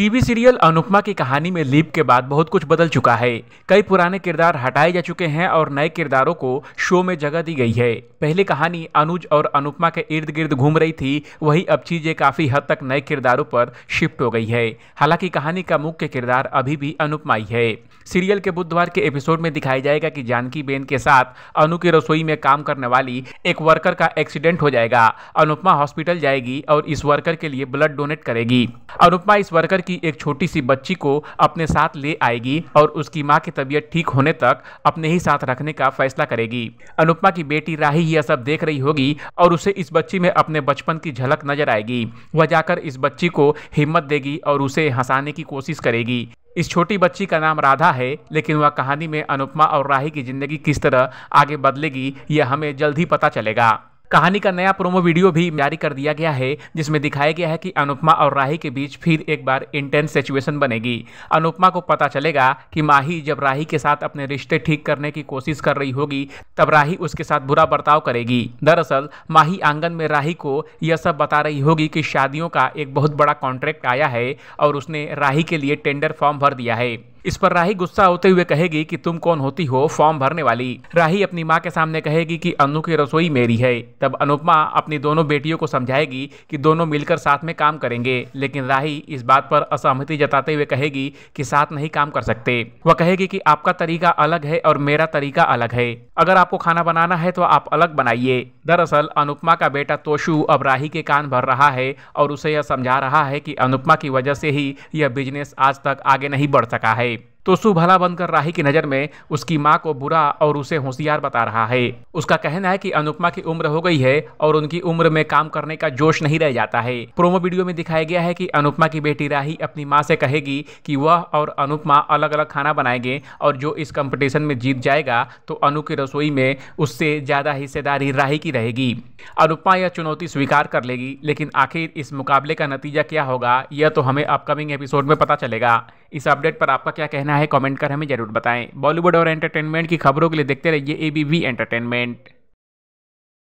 TV serial Anupama की कहानी में लीप के बाद बहुत कुछ बदल चुका है कई पुराने किरदार हटाए जा चुके हैं और नए किरदारों को शो में जगह दी गई है पहली कहानी अनुज और अनुपमा के इर्द गिर्द घूम रही थी वही अब चीजें काफी हद तक नए किरदारों पर शिफ्ट हो गई है हालांकि कहानी का मुख्य किरदार अभी भी अनुपमा ही है सीरियल के बुधवार के एपिसोड में दिखाया जाएगा कि जानकी बेन के साथ अनु की रसोई में काम करने वाली एक वर्कर का एक्सीडेंट हो जाएगा अनुपमा हॉस्पिटल जाएगी और इस वर्कर के लिए ब्लड डोनेट करेगी अनुपमा इस वर्कर की एक छोटी सी बच्ची को अपने साथ ले आएगी और उसकी माँ की तबीयत ठीक होने तक अपने ही साथ रखने का फैसला करेगी अनुपमा की बेटी राही यह सब देख रही होगी और उसे इस बच्ची में अपने बचपन की झलक नजर आएगी वह जाकर इस बच्ची को हिम्मत देगी और उसे हंसाने की कोशिश करेगी इस छोटी बच्ची का नाम राधा है लेकिन वह कहानी में अनुपमा और राही की जिंदगी किस तरह आगे बदलेगी यह हमें जल्द ही पता चलेगा कहानी का नया प्रोमो वीडियो भी जारी कर दिया गया है जिसमें दिखाया गया है कि अनुपमा और राही के बीच फिर एक बार इंटेंस सिचुएशन बनेगी अनुपमा को पता चलेगा कि माही जब राही के साथ अपने रिश्ते ठीक करने की कोशिश कर रही होगी तब राही उसके साथ बुरा बर्ताव करेगी दरअसल माही आंगन में राही को यह सब बता रही होगी कि शादियों का एक बहुत बड़ा कॉन्ट्रैक्ट आया है और उसने राही के लिए टेंडर फॉर्म भर दिया है इस पर राही गुस्सा होते हुए कहेगी कि तुम कौन होती हो फॉर्म भरने वाली राही अपनी माँ के सामने कहेगी कि अनु की रसोई मेरी है तब अनुपमा अपनी दोनों बेटियों को समझाएगी कि दोनों मिलकर साथ में काम करेंगे लेकिन राही इस बात पर असहमति जताते हुए कहेगी कि साथ नहीं काम कर सकते वह कहेगी कि आपका तरीका अलग है और मेरा तरीका अलग है अगर आपको खाना बनाना है तो आप अलग बनाइए दरअसल अनुपमा का बेटा तोशु अब राही के कान भर रहा है और उसे यह समझा रहा है कि अनुपमा की वजह से ही यह बिजनेस आज तक आगे नहीं बढ़ सका है तो सु भला बनकर राही की नज़र में उसकी माँ को बुरा और उसे होशियार बता रहा है उसका कहना है कि अनुपमा की उम्र हो गई है और उनकी उम्र में काम करने का जोश नहीं रह जाता है प्रोमो वीडियो में दिखाया गया है कि अनुपमा की बेटी राही अपनी माँ से कहेगी कि वह और अनुपमा अलग अलग खाना बनाएंगे और जो इस कंपटीशन में जीत जाएगा तो अनु की रसोई में उससे ज़्यादा हिस्सेदारी राही की रहेगी अनुपमा यह चुनौती स्वीकार कर लेगी लेकिन आखिर इस मुकाबले का नतीजा क्या होगा यह तो हमें अपकमिंग एपिसोड में पता चलेगा इस अपडेट पर आपका क्या कहना है कमेंट कर हमें जरूर बताएं बॉलीवुड और एंटरटेनमेंट की खबरों के लिए देखते रहिए ए एंटरटेनमेंट